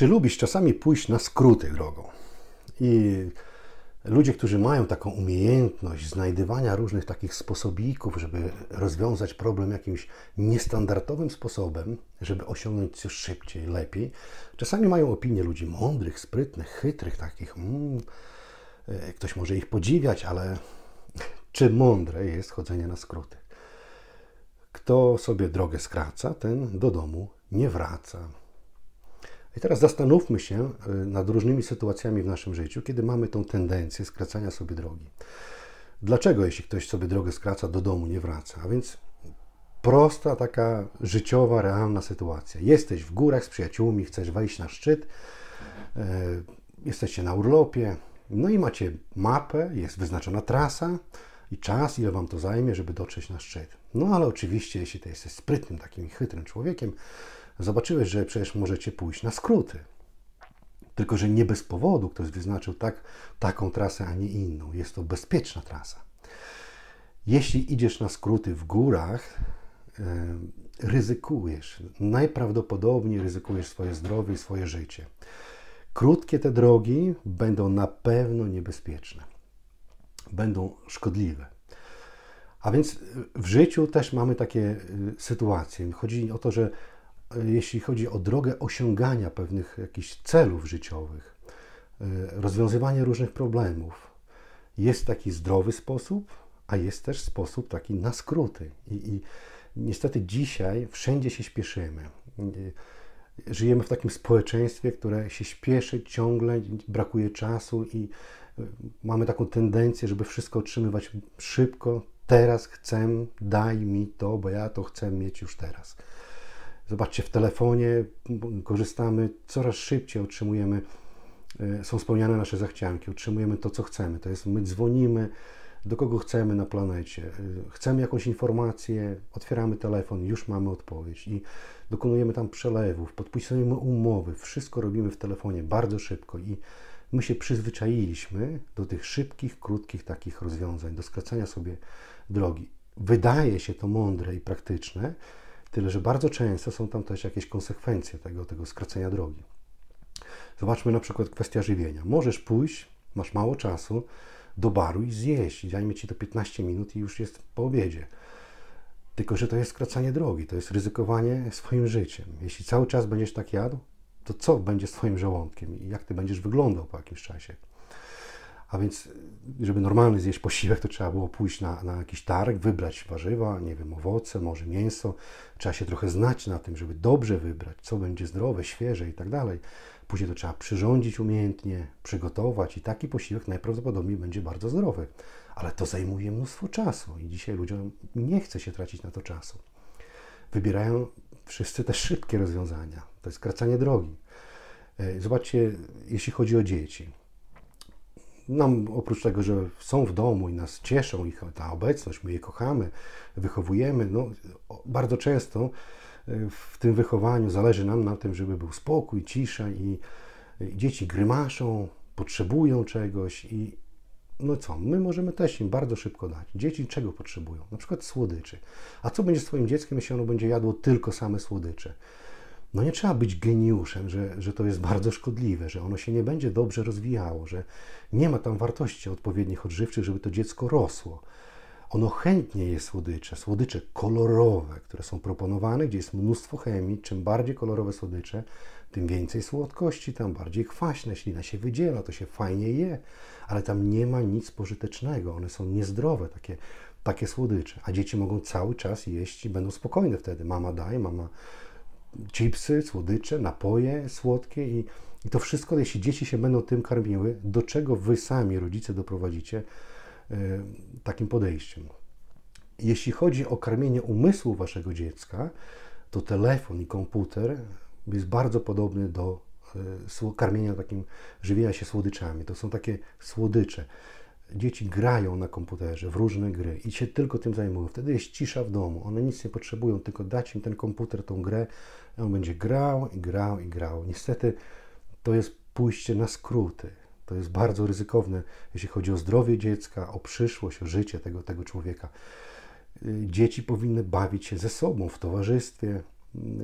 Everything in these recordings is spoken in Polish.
czy lubisz czasami pójść na skróty drogą? I ludzie, którzy mają taką umiejętność znajdywania różnych takich sposobików, żeby rozwiązać problem jakimś niestandardowym sposobem, żeby osiągnąć coś szybciej, lepiej, czasami mają opinię ludzi mądrych, sprytnych, chytrych, takich. Mm, e, ktoś może ich podziwiać, ale czy mądre jest chodzenie na skróty? Kto sobie drogę skraca, ten do domu nie wraca. I teraz zastanówmy się e, nad różnymi sytuacjami w naszym życiu, kiedy mamy tą tendencję skracania sobie drogi. Dlaczego, jeśli ktoś sobie drogę skraca, do domu nie wraca? A więc prosta, taka życiowa, realna sytuacja. Jesteś w górach z przyjaciółmi, chcesz wejść na szczyt, e, jesteście na urlopie, no i macie mapę, jest wyznaczona trasa i czas, ile wam to zajmie, żeby dotrzeć na szczyt. No ale oczywiście, jeśli ty jesteś sprytnym, takim chytrym człowiekiem, zobaczyłeś, że przecież możecie pójść na skróty. Tylko, że nie bez powodu ktoś wyznaczył tak, taką trasę, a nie inną. Jest to bezpieczna trasa. Jeśli idziesz na skróty w górach, ryzykujesz, najprawdopodobniej ryzykujesz swoje zdrowie i swoje życie. Krótkie te drogi będą na pewno niebezpieczne, będą szkodliwe. A więc w życiu też mamy takie y, sytuacje. Chodzi o to, że jeśli chodzi o drogę osiągania pewnych jakichś celów życiowych, e, rozwiązywania różnych problemów. Jest taki zdrowy sposób, a jest też sposób taki na skróty. I, i niestety dzisiaj wszędzie się śpieszymy. E, żyjemy w takim społeczeństwie, które się śpieszy ciągle, brakuje czasu i e, mamy taką tendencję, żeby wszystko otrzymywać szybko. Teraz chcę, daj mi to, bo ja to chcę mieć już teraz. Zobaczcie, w telefonie korzystamy coraz szybciej, otrzymujemy, e, są spełniane nasze zachcianki, otrzymujemy to, co chcemy. To jest, my dzwonimy do kogo chcemy na planecie, e, chcemy jakąś informację, otwieramy telefon, już mamy odpowiedź i dokonujemy tam przelewów, podpisujemy umowy, wszystko robimy w telefonie bardzo szybko i my się przyzwyczailiśmy do tych szybkich, krótkich takich rozwiązań, do skracania sobie drogi. Wydaje się to mądre i praktyczne, Tyle, że bardzo często są tam też jakieś konsekwencje tego, tego skracenia drogi. Zobaczmy na przykład kwestię żywienia. Możesz pójść, masz mało czasu, do baru i zjeść. Zajmie ci to 15 minut i już jest po obiedzie. Tylko, że to jest skracanie drogi, to jest ryzykowanie swoim życiem. Jeśli cały czas będziesz tak jadł, to co będzie z Twoim żołądkiem i jak Ty będziesz wyglądał po jakimś czasie? A więc, żeby normalny zjeść posiłek, to trzeba było pójść na, na jakiś targ, wybrać warzywa, nie wiem, owoce, może mięso. Trzeba się trochę znać na tym, żeby dobrze wybrać, co będzie zdrowe, świeże i tak dalej. Później to trzeba przyrządzić umiejętnie, przygotować i taki posiłek najprawdopodobniej będzie bardzo zdrowy. Ale to zajmuje mnóstwo czasu i dzisiaj ludziom nie chce się tracić na to czasu. Wybierają wszyscy te szybkie rozwiązania. To jest skracanie drogi. E, zobaczcie, jeśli chodzi o dzieci nam oprócz tego, że są w domu i nas cieszą, ich ta obecność, my je kochamy, wychowujemy, no, bardzo często e, w tym wychowaniu zależy nam na tym, żeby był spokój, cisza i, i dzieci grymaszą, potrzebują czegoś i no co, my możemy też im bardzo szybko dać. Dzieci czego potrzebują? Na przykład słodyczy. A co będzie z Twoim dzieckiem, jeśli ono będzie jadło tylko same słodycze? No nie trzeba być geniuszem, że, że to jest bardzo szkodliwe, że ono się nie będzie dobrze rozwijało, że nie ma tam wartości odpowiednich odżywczych, żeby to dziecko rosło. Ono chętnie je słodycze, słodycze kolorowe, które są proponowane, gdzie jest mnóstwo chemii. Czym bardziej kolorowe słodycze, tym więcej słodkości, tam bardziej kwaśne, ślina się wydziela, to się fajnie je, ale tam nie ma nic pożytecznego, one są niezdrowe, takie, takie słodycze. A dzieci mogą cały czas jeść i będą spokojne wtedy. Mama daje, mama chipsy, słodycze, napoje słodkie i, i to wszystko, jeśli dzieci się będą tym karmiły, do czego wy sami, rodzice, doprowadzicie y, takim podejściem. Jeśli chodzi o karmienie umysłu waszego dziecka, to telefon i komputer jest bardzo podobny do y, karmienia takim, żywienia się słodyczami. To są takie słodycze dzieci grają na komputerze w różne gry i się tylko tym zajmują. Wtedy jest cisza w domu, one nic nie potrzebują, tylko dać im ten komputer, tą grę, on będzie grał i grał i grał. Niestety to jest pójście na skróty. To jest bardzo ryzykowne, jeśli chodzi o zdrowie dziecka, o przyszłość, o życie tego, tego człowieka. Y, dzieci powinny bawić się ze sobą w towarzystwie,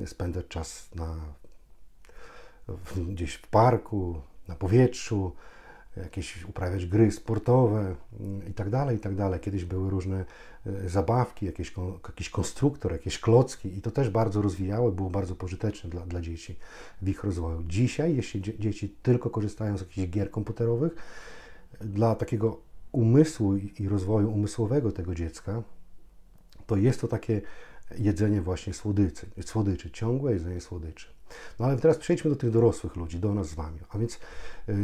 y, spędzać czas na, gdzieś w parku, na powietrzu, jakieś uprawiać gry sportowe itd., mm, itd. Tak tak Kiedyś były różne e, zabawki, jakieś, jakiś konstruktor, jakieś klocki i to też bardzo rozwijało, było bardzo pożyteczne dla, dla dzieci w ich rozwoju. Dzisiaj, jeśli dzieci tylko korzystają z jakichś gier komputerowych, dla takiego umysłu i rozwoju umysłowego tego dziecka, to jest to takie jedzenie właśnie słodyczy, słodyczy ciągłe jedzenie słodyczy. No ale teraz przejdźmy do tych dorosłych ludzi, do nas z Wami. A więc yy,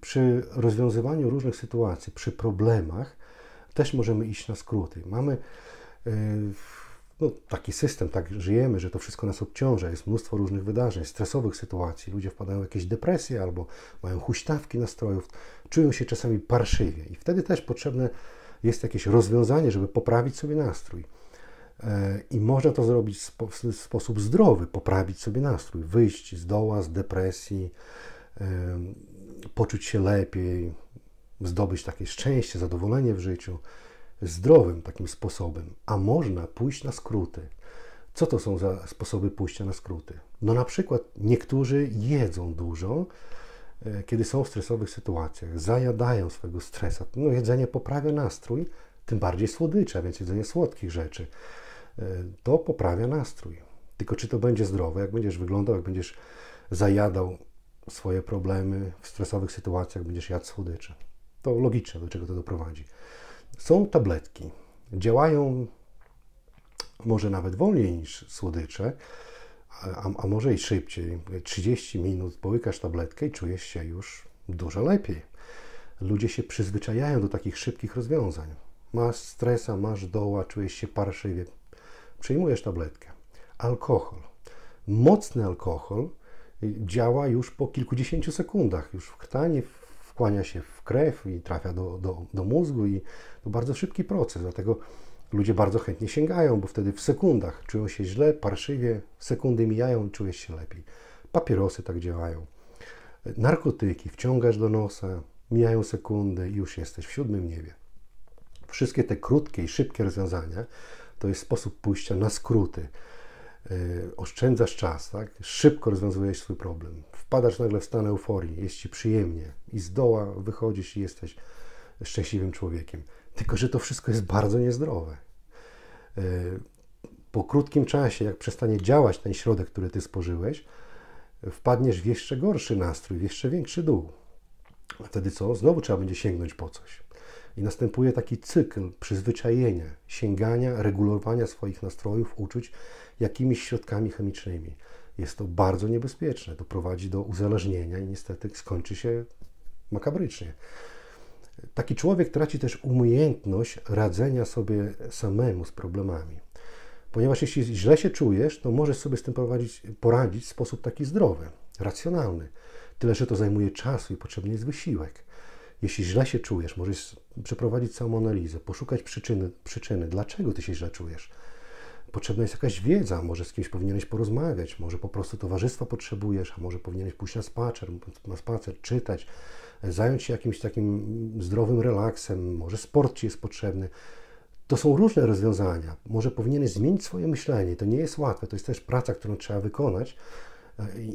przy rozwiązywaniu różnych sytuacji, przy problemach też możemy iść na skróty. Mamy y, no, taki system, tak żyjemy, że to wszystko nas obciąża, jest mnóstwo różnych wydarzeń, stresowych sytuacji, ludzie wpadają w jakieś depresje albo mają huśtawki nastrojów, czują się czasami parszywie i wtedy też potrzebne jest jakieś rozwiązanie, żeby poprawić sobie nastrój. E, I można to zrobić w sposób zdrowy, poprawić sobie nastrój, wyjść z doła, z depresji, poczuć się lepiej, zdobyć takie szczęście, zadowolenie w życiu zdrowym takim sposobem. A można pójść na skróty. Co to są za sposoby pójścia na skróty? No na przykład niektórzy jedzą dużo, e, kiedy są w stresowych sytuacjach, zajadają swojego stresa. No jedzenie poprawia nastrój, tym bardziej słodycze, więc jedzenie słodkich rzeczy. E, to poprawia nastrój. Tylko czy to będzie zdrowe, jak będziesz wyglądał, jak będziesz zajadał swoje problemy w stresowych sytuacjach, będziesz jadł słodycze. To logiczne, do czego to doprowadzi. Są tabletki. Działają może nawet wolniej niż słodycze, a, a może i szybciej. 30 minut połykasz tabletkę i czujesz się już dużo lepiej. Ludzie się przyzwyczajają do takich szybkich rozwiązań. Masz stresa, masz doła, czujesz się parszywie, przyjmujesz tabletkę. Alkohol. Mocny alkohol y, działa już po kilkudziesięciu sekundach, już w krtanie wchłania się w krew i trafia do, do, do mózgu i to bardzo szybki proces, dlatego ludzie bardzo chętnie sięgają, bo wtedy w sekundach czują się źle, parszywie, sekundy mijają czujesz się lepiej. Papierosy tak działają. Narkotyki wciągasz do nosa, mijają sekundy i już jesteś w siódmym niebie. Wszystkie te krótkie i szybkie rozwiązania to jest sposób pójścia na skróty. Y, oszczędzasz czas, tak? szybko rozwiązujesz swój problem. Wpadasz nagle w stan euforii, jest ci przyjemnie i z doła wychodzisz i jesteś szczęśliwym człowiekiem. Tylko, że to wszystko jest bardzo niezdrowe. Y, po krótkim czasie, jak przestanie działać ten środek, który ty spożyłeś, wpadniesz w jeszcze gorszy nastrój, w jeszcze większy dół. A wtedy co? Znowu trzeba będzie sięgnąć po coś. I następuje taki cykl przyzwyczajenia, sięgania, regulowania swoich nastrojów, uczuć jakimiś środkami chemicznymi. Jest to bardzo niebezpieczne, Doprowadzi do uzależnienia i niestety skończy się makabrycznie. Taki człowiek traci też umiejętność radzenia sobie samemu z problemami. Ponieważ jeśli źle się czujesz, to możesz sobie z tym poradzić, poradzić w sposób taki zdrowy, racjonalny. Tyle, że to zajmuje czasu i potrzebny jest wysiłek. Jeśli źle się czujesz, możesz przeprowadzić całą analizę, poszukać przyczyny, przyczyny dlaczego ty się źle czujesz. Potrzebna jest jakaś wiedza, może z kimś powinieneś porozmawiać, może po prostu towarzystwa potrzebujesz, a może powinieneś pójść na spacer, na spacer czytać, zająć się jakimś takim zdrowym relaksem, może sport ci jest potrzebny. To są różne rozwiązania. Może powinieneś zmienić swoje myślenie. To nie jest łatwe, to jest też praca, którą trzeba wykonać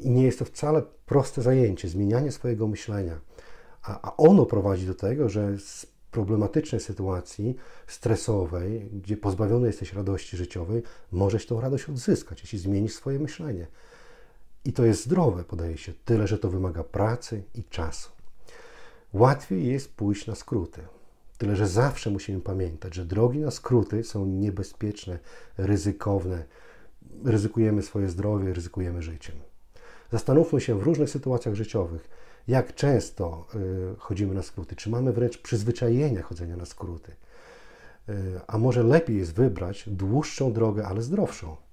i nie jest to wcale proste zajęcie zmienianie swojego myślenia a, a ono prowadzi do tego, że z problematycznej sytuacji, stresowej, gdzie pozbawiony jesteś radości życiowej, możesz tą radość odzyskać, jeśli zmienisz swoje myślenie. I to jest zdrowe podejście, tyle że to wymaga pracy i czasu. Łatwiej jest pójść na skróty. Tyle, że zawsze musimy pamiętać, że drogi na skróty są niebezpieczne, ryzykowne. Ryzykujemy swoje zdrowie, ryzykujemy życiem. Zastanówmy się w różnych sytuacjach życiowych, jak często y, chodzimy na skróty, czy mamy wręcz przyzwyczajenia chodzenia na skróty. Y, a może lepiej jest wybrać dłuższą drogę, ale zdrowszą.